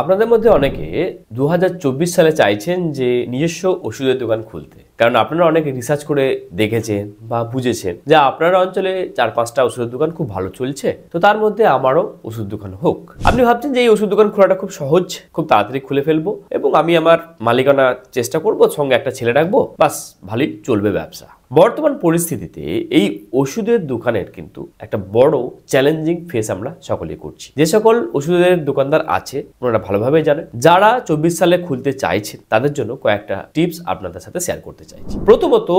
আপনাদের মধ্যে অনেকে দু সালে চাইছেন যে নিজস্ব ওষুধের দোকান খুলতে কারণ আপনারা অনেকে রিসার্চ করে দেখেছেন বা বুঝেছেন যে আপনার অঞ্চলে চার পাঁচটা ওষুধের দোকান খুব ভালো চলছে তো তার মধ্যে আমারও ওষুধ দোকান হোক আপনি ভাবছেন যে এই ওষুধ দোকান খোলাটা খুব সহজ খুব তাড়াতাড়ি খুলে ফেলবো এবং আমি আমার মালিকানা চেষ্টা করব সঙ্গে একটা ছেলে রাখবো বাস ভালোই চলবে ব্যবসা বর্তমান পরিস্থিতিতে এই ওষুধের দোকানের কিন্তু একটা বড় চ্যালেঞ্জিং ফেস আমরা সকলে করছি যে সকল ওষুধের দোকানদার আছে ওনারা ভালোভাবে জানেন যারা চব্বিশ সালে খুলতে চাইছেন তাদের জন্য কয়েকটা টিপস আপনাদের সাথে শেয়ার করতে চাইছি প্রথমত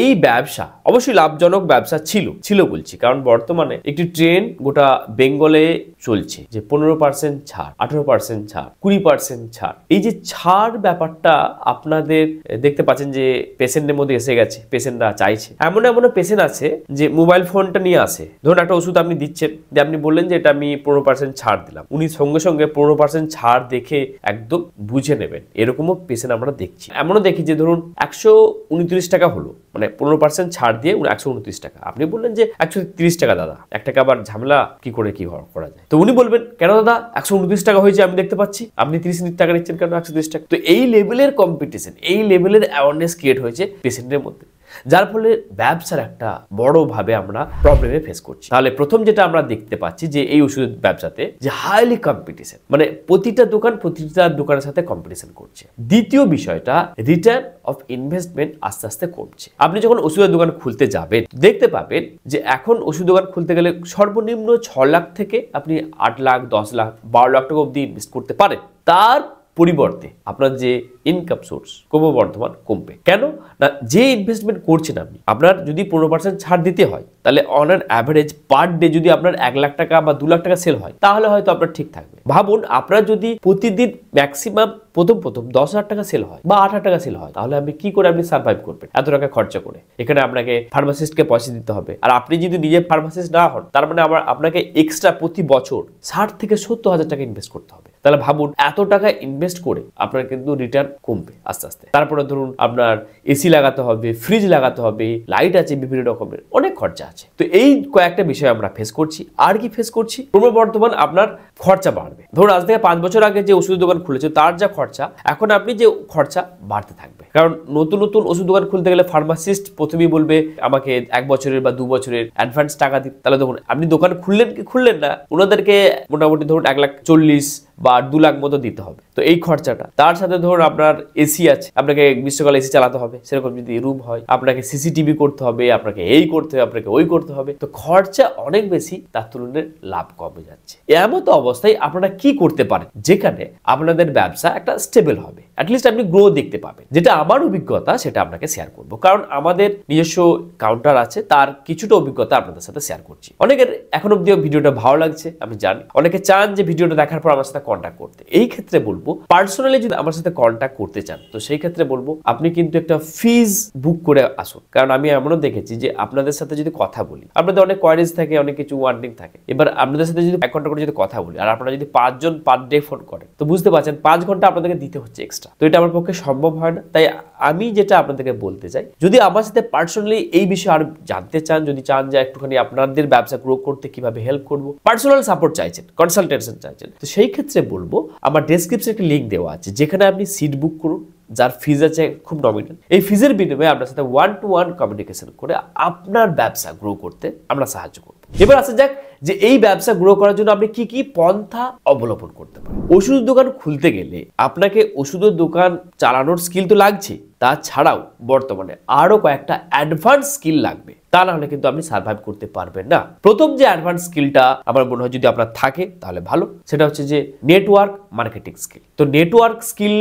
এই ব্যবসা অবশ্যই লাভজনক ব্যবসা ছিল ছিল বলছি কারণ বর্তমানে একটি ট্রেন গোটা বেঙ্গলে চলছে যে পনেরো পার্সেন্ট ছাড় আঠেরো পার্সেন্ট ছাড় কুড়ি পার্সেন্ট ছাড় এই যে ছাড় ব্যাপারটা আপনাদের দেখতে পাচ্ছেন যে পেশেন্টের মধ্যে এসে গেছে পেশেন্টরা চাইছে এমন এমন পেশেন্ট আছে যে মোবাইল ফোনটা নিয়ে আসে ধরুন একটা ওষুধ আপনি দিচ্ছেন যে আপনি বললেন যে এটা আমি পনেরো পার্সেন্ট ছাড় দিলাম উনি সঙ্গে সঙ্গে পনেরো পার্সেন্ট ছাড় দেখে একদম বুঝে নেবেন এরকমও পেশেন্ট আমরা দেখছি এমনও দেখি যে ধরুন একশো উনত্রিশ টাকা হলো মানে পনেরো পার্সেন্ট ছাড় দিয়ে উনি একশো উনত্রিশ টাকা আপনি বললেন যে একশো তিরিশ টাকা দাদা এক টাকা আবার ঝামেলা কি করে কি করা যায় তো উনি বলবেন কেন দাদা একশো উনত্রিশ টাকা হয়েছে আমি দেখতে পাচ্ছি আপনি তিরিশ টাকা নিচ্ছেন কেন একশো তিরিশ টাকা তো এই লেভেলের কম্পিটিশন এই লেভেলের অ্যাওয়ারনেস ক্রিয়েট হয়েছে পেশেন্টের মধ্যে যার ফলে ব্যবসার একটা বড়ভাবে আমরা প্রবলেমে ফেস করছি তাহলে প্রথম যেটা আমরা দেখতে পাচ্ছি যে এই ওষুধের ব্যবসাতে যে হাইলি কম্পিটিশন মানে প্রতিটা দোকান প্রতিটা দোকানের সাথে কম্পিটিশন করছে দ্বিতীয় বিষয়টা রিটার্ন অফ ইনভেস্টমেন্ট আস্তে আস্তে কমছে আপনি যখন ওষুধের দোকান খুলতে যাবেন দেখতে পাবেন যে এখন ওষুধ দোকান খুলতে গেলে সর্বনিম্ন ছ লাখ থেকে আপনি আট লাখ দশ লাখ বারো লাখ টাকা অবধি ইনভেস্ট করতে পারেন তার পরিবর্তে আপনার যে ইনকাম সোর্স ক্রমবর্ধমান কমবে কেন না যে ইনভেস্টমেন্ট করছেন আপনি আপনার যদি পনেরো পার্সেন্ট ছাড় দিতে হয় তাহলে on an average per day যদি আপনার এক লাখ টাকা বা দু লাখ টাকা সেল হয় তাহলে হয়তো আপনার ঠিক থাকবে ভাবুন আপনার যদি প্রতিদিন ম্যাক্সিমাম প্রথম প্রথম দশ হাজার টাকা সেল হয় বা আট হাজার টাকা সেল হয় তাহলে আপনি কি করে আপনি সার্ভাইভ করবেন এত টাকা খরচা করে এখানে আপনাকে ফার্মাসিস্টকে পয়সা দিতে হবে আর আপনি যদি নিজে ফার্মাসিস্ট না হন তার মানে আমার আপনাকে এক্সট্রা প্রতি বছর ষাট থেকে সত্তর হাজার টাকা ইনভেস্ট করতে হবে তাহলে ভাবুন এত টাকা ইনভেস্ট করে আপনার কিন্তু রিটার্ন কমবে আস্তে আস্তে তারপরে ধরুন আপনার এসি লাগাতে হবে ফ্রিজ লাগাতে হবে লাইট আছে বিভিন্ন রকমের অনেক খরচা আছে তো এই কয়েকটা বিষয় আমরা ফেস করছি আর কি ফেস করছি ক্রমবর্ধমান আপনার খরচা বাড়বে ধরুন আজ থেকে পাঁচ বছর আগে যে ওষুধের দোকান খুলেছে তার যা খরচা এখন আপনি যে খরচা বাড়তে থাকবে কারণ নতুন নতুন ওষুধ দোকান খুলতে গেলে ফার্মাসিস্ট প্রথমেই বলবে আমাকে এক বছরের বা দু বছরের অ্যাডভান্স টাকা দিন তাহলে দেখুন আপনি দোকান খুললেন কি খুললেন না ওনাদেরকে মোটামুটি ধরুন এক লাখ চল্লিশ বা দু লাখ মতো দিতে হবে তো এই খরচাটা তার সাথে ধরুন আপনার এসি আছে আপনাকে গ্রীষ্মকালে এসি চালাতে হবে সেরকম যদি রুম হয় আপনাকে সিসিটিভি করতে হবে আপনাকে এই করতে হবে আপনাকে ওই করতে হবে তো খরচা অনেক বেশি তার তুলনায় লাভ কমে যাচ্ছে এমন তো অবস্থায় আপনারা কি করতে পারেন যেখানে আপনাদের ব্যবসা একটা স্টেবল হবে অ্যাটলিস্ট আপনি গ্রো দেখতে পাবেন যেটা আমার অভিজ্ঞতা সেটা আপনাকে শেয়ার করব কারণ আমাদের নিজস্ব কাউন্টার আছে তার কিছুটা অভিজ্ঞতা আপনাদের সাথে শেয়ার করছি অনেকের এখন অব্দিও ভিডিওটা ভালো লাগছে আমি জানি অনেকে চান যে ভিডিওটা দেখার পর আমার সাথে কন্ট্যাক্ট করতে এই ক্ষেত্রে বলবো পার্সোনালি যদি আমার সাথে কন্ট্যাক্ট করতে চান তো সেই ক্ষেত্রে বলবো আপনি কিন্তু একটা ফিজ বুক করে আসুন কারণ আমি এমনও দেখেছি যে আপনাদের সাথে যদি কথা বলি আপনাদের অনেক কোয়ারিজ থাকে অনেক কিছু ওয়ার্নিং থাকে এবার আপনাদের সাথে যদি এক ঘন্টা করে যদি কথা বলি আর আপনারা যদি পাঁচজন পার ডে ফোন করেন তো বুঝতে পারছেন পাঁচ ঘন্টা আপনাদেরকে দিতে হচ্ছে এক্সট্রা তো এটা আমার পক্ষে সম্ভব হয় না তাই আমি যেটা আপনাদেরকে বলতে চাই যদি আমার সাথে পার্সোনালি এই বিষয়ে আর জানতে চান যদি চান যে একটুখানি আপনাদের ব্যবসা গ্রো করতে কিভাবে হেল্প করব পার্সোনাল সাপোর্ট চাইছেন কনসালটেশন চাইছেন তো সেই ক্ষেত্রে বলবো আমার ডেসক্রিপশনে একটা লিঙ্ক দেওয়া আছে যেখানে আপনি সিট বুক করুন যার ফিজ আছে খুব নমিনাল এই ফিজের বিনিময়ে আপনার সাথে ওয়ান টু ওয়ান কমিউনিকেশন করে আপনার ব্যবসা গ্রো করতে আমরা সাহায্য করব এবার আসা যাক যে এই ব্যবসা গ্রো করার জন্য আপনি কি কি পন্থা অবলম্বন করতে পারেন ওষুধের দোকান খুলতে গেলে আপনাকে ওষুধের দোকান চালানোর স্কিল তো লাগছে তাছাড়াও বর্তমানে আরও কয়েকটা অ্যাডভান্স স্কিল লাগবে তা না হলে কিন্তু আপনি সার্ভাইভ করতে পারবেন না প্রথম যে অ্যাডভান্স স্কিলটা আমার মনে হয় যদি আপনার থাকে তাহলে ভালো সেটা হচ্ছে যে নেটওয়ার্ক মার্কেটিং স্কিল তো নেটওয়ার্ক স্কিল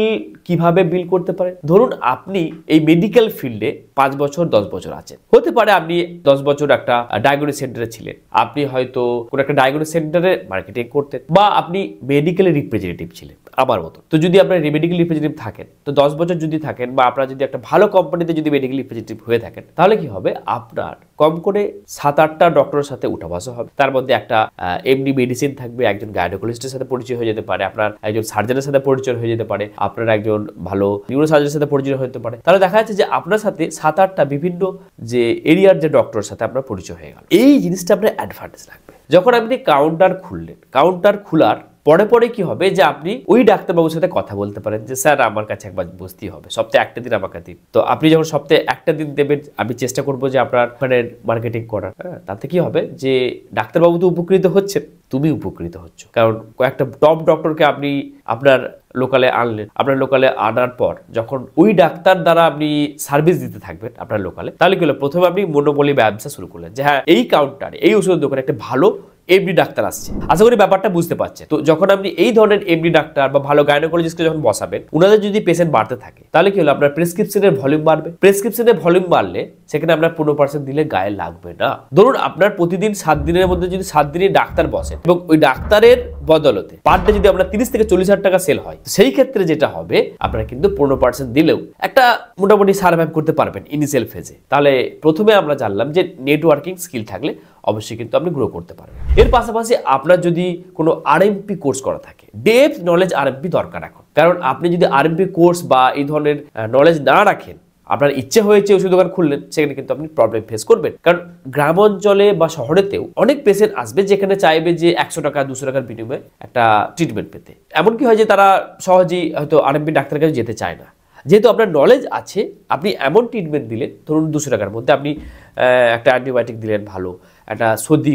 কিভাবে বিল করতে পারে ধরুন আপনি এই মেডিকেল ফিল্ডে পাঁচ বছর দশ বছর আছেন হতে পারে আপনি দশ বছর একটা ডায়াগনোস সেন্টারে ছিলেন আপনি হয়তো কোনো একটা ডায়াগনোস সেন্টারে মার্কেটিং করতেন বা আপনি মেডিকেলের রিপ্রেজেন্টেটিভ ছিলেন আমার মতো তো যদি আপনার মেডিকেল রিপ্রেজেন্টেটিভ থাকেন তো দশ বছর যদি থাকেন বা আপনার যদি একটা ভালো কোম্পানিতে যদি মেডিকেল রিপ্রেজেন্টেটিভ হয়ে থাকেন তাহলে কি হবে আপনার কম করে সাত আটটা ডক্টরের সাথে উঠাবাসা হবে তার মধ্যে একটা এমডি মেডিসিন থাকবে একজন গাইনোকোলজিস্টের সাথে পরিচয় হয়ে যেতে পারে আপনার একজন সার্জনের সাথে পরিচয় হয়ে যেতে পারে আপনার একজন ভালো সার্জনের সাথে পরিচয় হতে পারে তাহলে দেখা যাচ্ছে যে আপনার সাথে সাত আটটা বিভিন্ন যে এরিয়ার যে ডক্টরের সাথে আপনার পরিচয় হয়ে গেল এই জিনিসটা আপনার অ্যাডভান্টেজ লাগবে যখন আপনি কাউন্টার খুললেন কাউন্টার খোলার পরে পরে কি হবে যে আপনি ওই ডাক্তারবাবুর সাথে কথা বলতে পারেন যে স্যার আমার কাছে একবার বসতেই হবে সপ্তাহে একটা দিন আমাকে দিন তো আপনি যখন সপ্তাহে একটা দিন দেবেন আমি চেষ্টা করবো যে আপনার মানে মার্কেটিং করার হ্যাঁ তাতে কি হবে যে ডাক্তারবাবু তো উপকৃত হচ্ছেন তুমি উপকৃত হচ্ছ কারণ কয়েকটা টপ ডক্টরকে আপনি আপনার লোকালে আনলেন আপনার লোকালে আনার পর যখন ওই ডাক্তার দ্বারা আপনি সার্ভিস দিতে থাকবেন আপনার লোকালে তাহলে কি হলো প্রথমে আপনি মনোবলি ব্যবসা শুরু করলেন যে হ্যাঁ এই কাউন্টারে এই ওষুধের দোকানে একটা ভালো এমডি ডাক্তার আসছে আশা করি ব্যাপারটা বুঝতে পারছে তো যখন আপনি এই ধরনের এমডি ডাক্তার বা ভালো গাইনোকোলজিস্টকে যখন বসাবেন ওনাদের যদি পেশেন্ট বাড়তে থাকে তাহলে কি হলো আপনার প্রেসক্রিপশনের ভলিউম বাড়বে প্রেসক্রিপশনের ভলিউম বাড়লে সেখানে আপনার পনেরো পার্সেন্ট দিলে গায়ে লাগবে না ধরুন আপনার প্রতিদিন সাত দিনের মধ্যে যদি সাত দিনের ডাক্তার বসে এবং ওই ডাক্তারের বদলতে পার ডে যদি আপনার তিরিশ থেকে চল্লিশ হাজার টাকা সেল হয় সেই ক্ষেত্রে যেটা হবে আপনার কিন্তু পনেরো পার্সেন্ট দিলেও একটা মোটামুটি সার্ভাইভ করতে পারবেন ইনিশিয়াল ফেজে তাহলে প্রথমে আমরা জানলাম যে নেটওয়ার্কিং স্কিল থাকলে অবশ্যই কিন্তু আপনি গ্রো করতে পারেন এর পাশাপাশি আপনার যদি কোনো আরএমপি কোর্স করা থাকে ডেপ নলেজ আরএমপি দরকার এখন কারণ আপনি যদি আরএমপি কোর্স বা এই ধরনের নলেজ না রাখেন আপনার ইচ্ছে হয়েছে ওষুধ দোকান খুললেন সেখানে কিন্তু আপনি প্রবলেম ফেস করবেন কারণ গ্রাম অঞ্চলে বা শহরেতেও অনেক পেশেন্ট আসবে যেখানে চাইবে যে একশো টাকা দুশো টাকার বিনিময়ে একটা ট্রিটমেন্ট পেতে এমনকি হয় যে তারা সহজেই হয়তো আরএমপি ডাক্তারের কাছে যেতে চায় না যেহেতু আপনার নলেজ আছে আপনি এমন ট্রিটমেন্ট দিলেন ধরুন দুশো টাকার মধ্যে আপনি একটা অ্যান্টিবায়োটিক দিলেন ভালো একটা সর্দি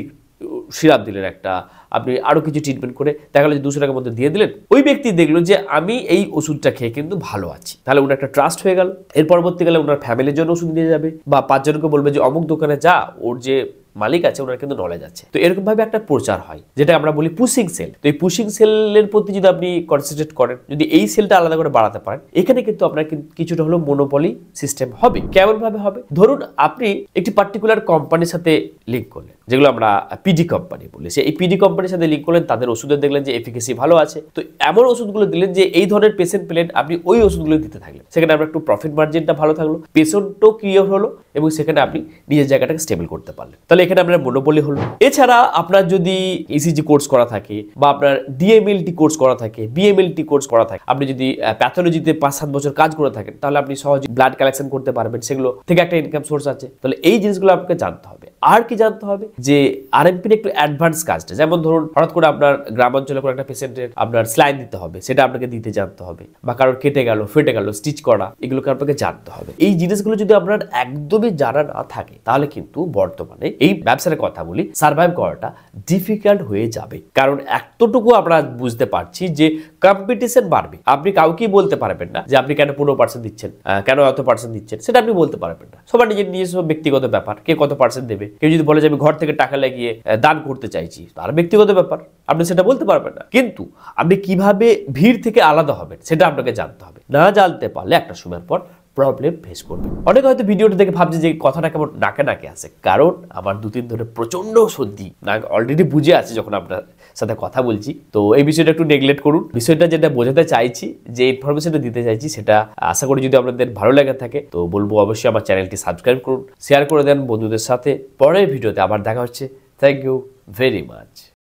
সিরাপ দিলেন একটা আপনি আরও কিছু ট্রিটমেন্ট করে দেখা গেলো যে দুশো টাকার মধ্যে দিয়ে দিলেন ওই ব্যক্তি দেখলো যে আমি এই ওষুধটা খেয়ে কিন্তু ভালো আছি তাহলে ওনার একটা ট্রাস্ট হয়ে গেল এর পরবর্তীকালে ওনার ফ্যামিলির জন্য ওষুধ নিয়ে যাবে বা পাঁচজনকে বলবে যে অমুক দোকানে যা ওর যে মালিক আছে ওনার কিন্তু নলেজ আছে তো এরকমভাবে একটা প্রচার হয় যেটা আমরা বলি পুশিং সেল তো এই পুশিং সেলের প্রতি যদি আপনি কনসেন্ট্রেট করেন যদি এই সেলটা আলাদা করে বাড়াতে পারেন এখানে কিন্তু আপনার কিছুটা হলো মনোপলি সিস্টেম হবে কেমন ভাবে হবে ধরুন আপনি একটি পার্টিকুলার কোম্পানির সাথে লিঙ্ক করলেন যেগুলো আমরা পিডি কোম্পানি বলি সে এই পিডি কোম্পানির সাথে লিঙ্ক করলেন তাদের ওষুধে দেখলেন যে এফিকেসি ভালো আছে তো এমন ওষুধগুলো দিলেন যে এই ধরনের পেশেন্ট পেলেন আপনি ওই ওষুধগুলো দিতে থাকলেন সেখানে আপনার একটু প্রফিট মার্জিনটা ভালো থাকলো পেশেন্টও ক্লিয়ার হলো এবং সেখানে আপনি নিজের জায়গাটাকে স্টেবল করতে পারলেন তাহলে এখানে আপনার মোনোপলি হলো এছাড়া আপনার যদি ইসিজি কোর্স করা থাকে বা আপনার ডিএমএলটি কোর্স করা থাকে বিএমএলটি কোর্স করা থাকে আপনি যদি প্যাথোলজিতে পাঁচ সাত বছর কাজ করে থাকেন তাহলে আপনি সহজে ব্লাড কালেকশন করতে পারবেন সেগুলো থেকে একটা ইনকাম সোর্স আছে তাহলে এই জিনিসগুলো আপনাকে জানতে হবে আর কি জানতে হবে যে আর আরএমপির একটু অ্যাডভান্স কাজটা যেমন ধরুন হঠাৎ করে আপনার গ্রামাঞ্চলে কোনো একটা পেশেন্টের আপনার স্লাইন দিতে হবে সেটা আপনাকে দিতে জানতে হবে বা কারোর কেটে গেল ফেটে গেল স্টিচ করা এগুলোকে আপনাকে জানতে হবে এই জিনিসগুলো যদি আপনার একদমই জানা না থাকে তাহলে কিন্তু বর্তমানে এই ব্যবসার কথা বলি সার্ভাইভ করাটা ডিফিকাল্ট হয়ে যাবে কারণ এতটুকু আমরা বুঝতে পারছি যে কম্পিটিশন বাড়বে আপনি কাউকেই বলতে পারবেন না যে আপনি কেন পনেরো পার্সেন্ট দিচ্ছেন কেন এত পার্সেন্ট দিচ্ছেন সেটা আপনি বলতে পারবেন না সবার নিজের নিজস্ব ব্যক্তিগত ব্যাপার কে কত পার্সেন্ট দেবে কেউ যদি বলে যে আমি ঘর থেকে টাকা লাগিয়ে দান করতে চাইছি তার ব্যক্তিগত ব্যাপার আপনি সেটা বলতে পারবেন না কিন্তু আপনি কিভাবে ভিড় থেকে আলাদা হবেন সেটা আপনাকে জানতে হবে না জানতে পারলে একটা সময়ের পর প্রবলেম ফেস করবে অনেকে হয়তো ভিডিওটা দেখে ভাবছে যে কথাটা কেমন নাকে নাকে আছে কারণ আমার দু তিন ধরে প্রচণ্ড সর্দি না অলরেডি বুঝে আছে যখন আপনার সাথে কথা বলছি তো এই বিষয়টা একটু নেগলেক্ট করুন বিষয়টা যেটা বোঝাতে চাইছি যে ইনফরমেশনটা দিতে চাইছি সেটা আশা করি যদি আপনাদের ভালো লাগে থাকে তো বলবো অবশ্যই আমার চ্যানেলটি সাবস্ক্রাইব করুন শেয়ার করে দেন বন্ধুদের সাথে পরের ভিডিওতে আবার দেখা হচ্ছে থ্যাংক ইউ ভেরি মাচ